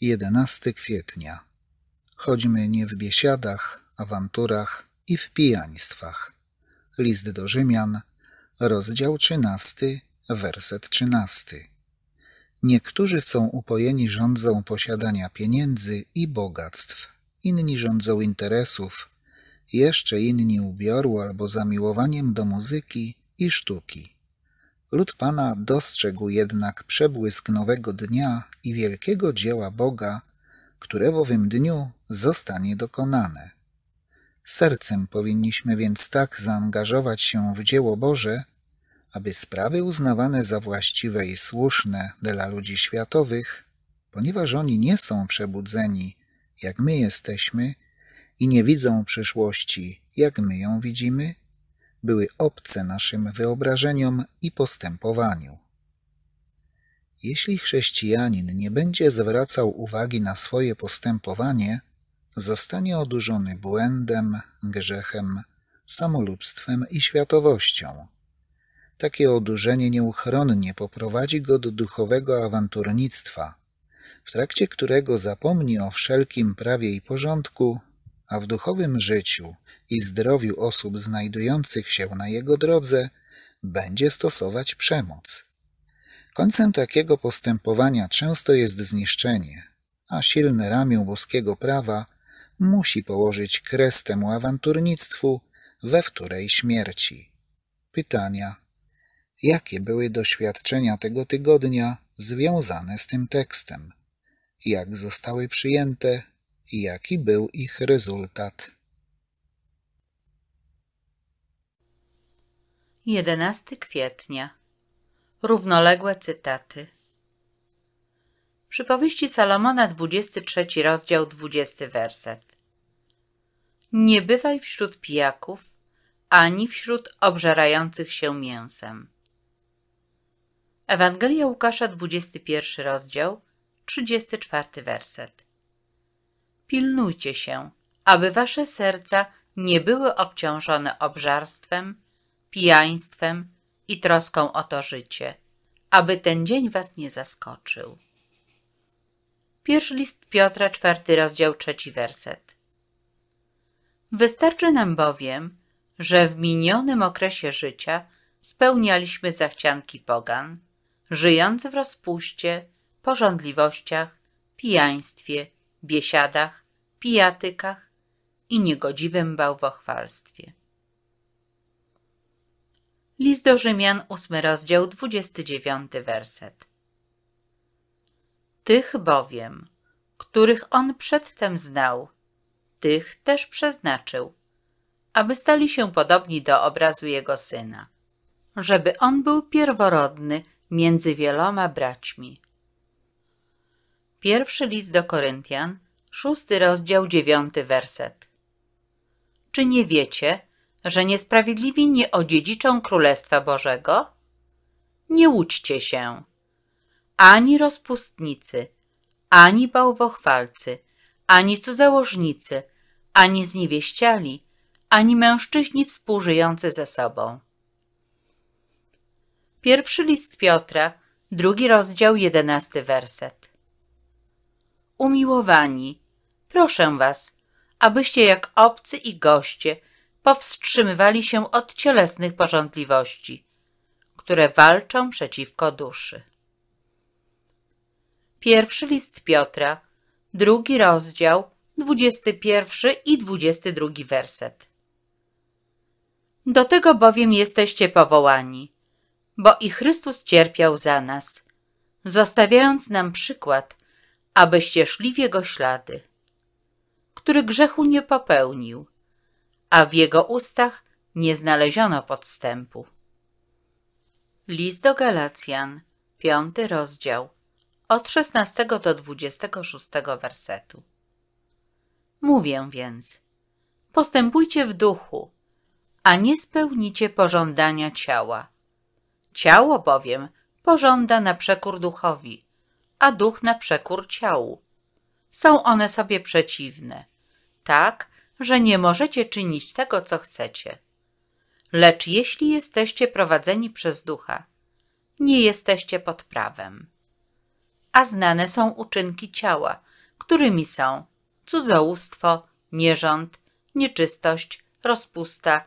11 kwietnia. Chodźmy nie w biesiadach, awanturach i w pijaństwach. List do Rzymian, rozdział 13, werset 13. Niektórzy są upojeni rządzą posiadania pieniędzy i bogactw, inni rządzą interesów, jeszcze inni ubioru albo zamiłowaniem do muzyki i sztuki. Lud Pana dostrzegł jednak przebłysk nowego dnia i wielkiego dzieła Boga, które w owym dniu zostanie dokonane. Sercem powinniśmy więc tak zaangażować się w dzieło Boże, aby sprawy uznawane za właściwe i słuszne dla ludzi światowych, ponieważ oni nie są przebudzeni, jak my jesteśmy, i nie widzą przyszłości, jak my ją widzimy, były obce naszym wyobrażeniom i postępowaniu. Jeśli chrześcijanin nie będzie zwracał uwagi na swoje postępowanie, zostanie odurzony błędem, grzechem, samolubstwem i światowością. Takie odurzenie nieuchronnie poprowadzi go do duchowego awanturnictwa, w trakcie którego zapomni o wszelkim prawie i porządku a w duchowym życiu i zdrowiu osób znajdujących się na jego drodze będzie stosować przemoc. Końcem takiego postępowania często jest zniszczenie, a silne ramię boskiego prawa musi położyć kres temu awanturnictwu, we wtórej śmierci. Pytania. Jakie były doświadczenia tego tygodnia związane z tym tekstem? Jak zostały przyjęte i jaki był ich rezultat. 11 kwietnia Równoległe cytaty Przypowieści Salomona 23 rozdział 20 werset Nie bywaj wśród pijaków, ani wśród obżerających się mięsem. Ewangelia Łukasza 21 rozdział 34 werset pilnujcie się, aby wasze serca nie były obciążone obżarstwem, pijaństwem i troską o to życie, aby ten dzień was nie zaskoczył. Pierwszy list Piotra, czwarty rozdział, trzeci werset. Wystarczy nam bowiem, że w minionym okresie życia spełnialiśmy zachcianki pogan, żyjąc w rozpuście, pożądliwościach, pijaństwie biesiadach, pijatykach i niegodziwym bałwochwalstwie. List do Rzymian, ósmy rozdział, dwudziesty dziewiąty werset. Tych bowiem, których on przedtem znał, tych też przeznaczył, aby stali się podobni do obrazu jego syna, żeby on był pierworodny między wieloma braćmi. Pierwszy list do Koryntian, szósty rozdział, dziewiąty werset. Czy nie wiecie, że niesprawiedliwi nie odziedziczą Królestwa Bożego? Nie łudźcie się. Ani rozpustnicy, ani bałwochwalcy, ani cudzołożnicy, ani zniewieściali, ani mężczyźni współżyjący ze sobą. Pierwszy list Piotra, drugi rozdział, jedenasty werset umiłowani, proszę was, abyście jak obcy i goście powstrzymywali się od cielesnych porządliwości, które walczą przeciwko duszy. Pierwszy list Piotra, drugi rozdział, dwudziesty pierwszy i drugi werset. Do tego bowiem jesteście powołani, bo i Chrystus cierpiał za nas, zostawiając nam przykład, abyście szli w jego ślady, który grzechu nie popełnił, a w jego ustach nie znaleziono podstępu. List do Galacjan, piąty rozdział, od 16 do 26 wersetu. Mówię więc, postępujcie w duchu, a nie spełnicie pożądania ciała. Ciało bowiem pożąda na przekór duchowi, a duch na przekór ciału. Są one sobie przeciwne, tak, że nie możecie czynić tego, co chcecie. Lecz jeśli jesteście prowadzeni przez ducha, nie jesteście pod prawem. A znane są uczynki ciała, którymi są cudzołóstwo, nierząd, nieczystość, rozpusta,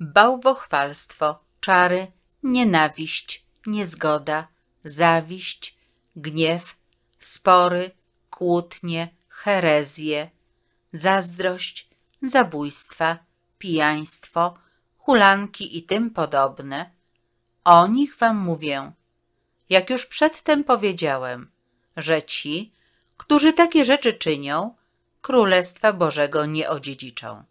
bałwochwalstwo, czary, nienawiść, niezgoda, zawiść, gniew, spory, kłótnie, herezje, zazdrość, zabójstwa, pijaństwo, hulanki i tym podobne. O nich wam mówię, jak już przedtem powiedziałem, że ci, którzy takie rzeczy czynią, Królestwa Bożego nie odziedziczą.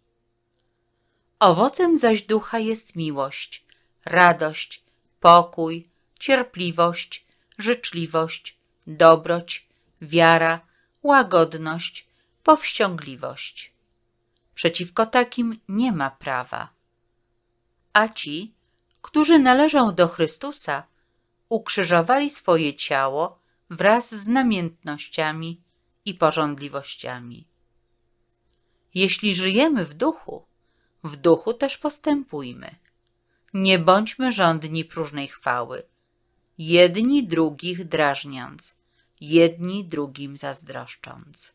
Owocem zaś ducha jest miłość, radość, pokój, cierpliwość, życzliwość, dobroć, wiara, łagodność, powściągliwość. Przeciwko takim nie ma prawa. A ci, którzy należą do Chrystusa, ukrzyżowali swoje ciało wraz z namiętnościami i porządliwościami. Jeśli żyjemy w duchu, w duchu też postępujmy. Nie bądźmy żądni próżnej chwały – jedni drugich drażniąc, jedni drugim zazdroszcząc.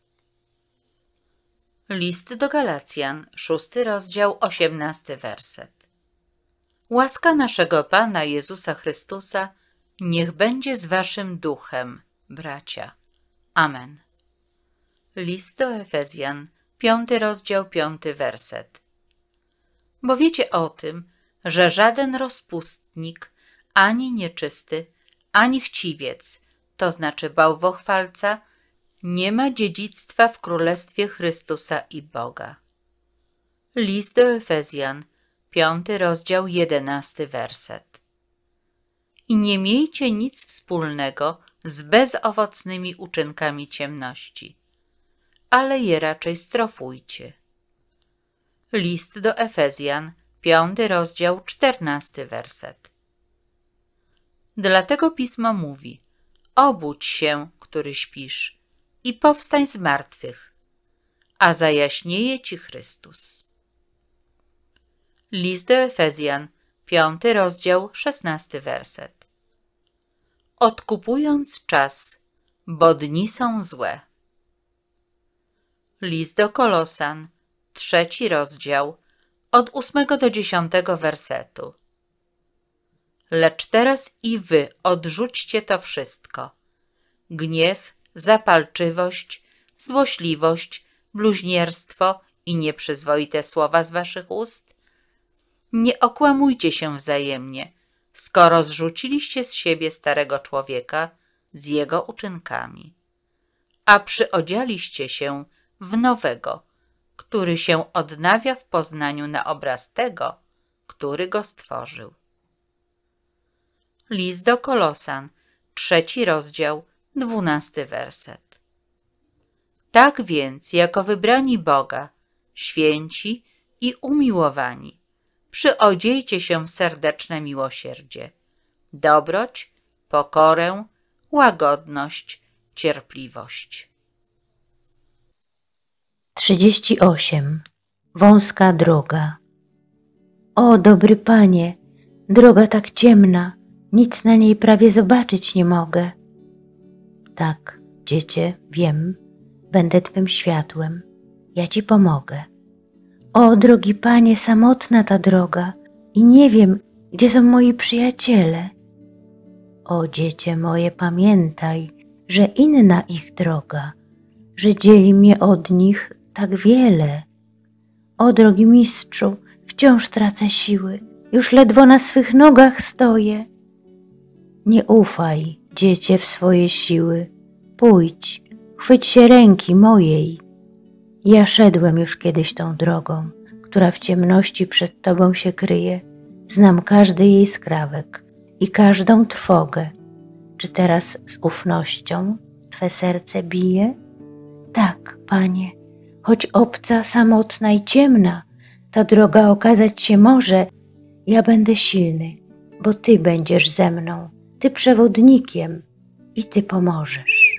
List do Galacjan, szósty rozdział, osiemnasty werset. Łaska naszego Pana Jezusa Chrystusa niech będzie z waszym duchem, bracia. Amen. List do Efezjan, piąty rozdział, piąty werset. Bo wiecie o tym, że żaden rozpustnik ani nieczysty, ani chciwiec, to znaczy bałwochwalca, nie ma dziedzictwa w Królestwie Chrystusa i Boga. List do Efezjan, piąty rozdział, jedenasty werset. I nie miejcie nic wspólnego z bezowocnymi uczynkami ciemności, ale je raczej strofujcie. List do Efezjan, piąty rozdział, czternasty werset. Dlatego pismo mówi: Obudź się, który śpisz, i powstań z martwych, a zajaśnieje ci Chrystus. List do Efezjan, piąty rozdział, szesnasty werset. Odkupując czas, bo dni są złe. List do Kolosan, trzeci rozdział, od ósmego do dziesiątego wersetu. Lecz teraz i wy odrzućcie to wszystko. Gniew, zapalczywość, złośliwość, bluźnierstwo i nieprzyzwoite słowa z waszych ust? Nie okłamujcie się wzajemnie, skoro zrzuciliście z siebie starego człowieka z jego uczynkami, a przyodzialiście się w nowego, który się odnawia w poznaniu na obraz tego, który go stworzył. List do Kolosan, trzeci rozdział, dwunasty werset. Tak więc, jako wybrani Boga, święci i umiłowani, przyodziejcie się w serdeczne miłosierdzie, dobroć, pokorę, łagodność, cierpliwość. 38. Wąska droga. O, dobry panie, droga tak ciemna, nic na niej prawie zobaczyć nie mogę. Tak, dziecię, wiem, będę twym światłem. Ja ci pomogę. O, drogi panie, samotna ta droga i nie wiem, gdzie są moi przyjaciele. O, dziecię moje, pamiętaj, że inna ich droga, że dzieli mnie od nich tak wiele. O, drogi mistrzu, wciąż tracę siły, już ledwo na swych nogach stoję. Nie ufaj, dziecię, w swoje siły. Pójdź, chwyć się ręki mojej. Ja szedłem już kiedyś tą drogą, która w ciemności przed tobą się kryje. Znam każdy jej skrawek i każdą trwogę. Czy teraz z ufnością twe serce bije? Tak, panie, choć obca, samotna i ciemna, ta droga okazać się może, ja będę silny, bo ty będziesz ze mną ty przewodnikiem i Ty pomożesz.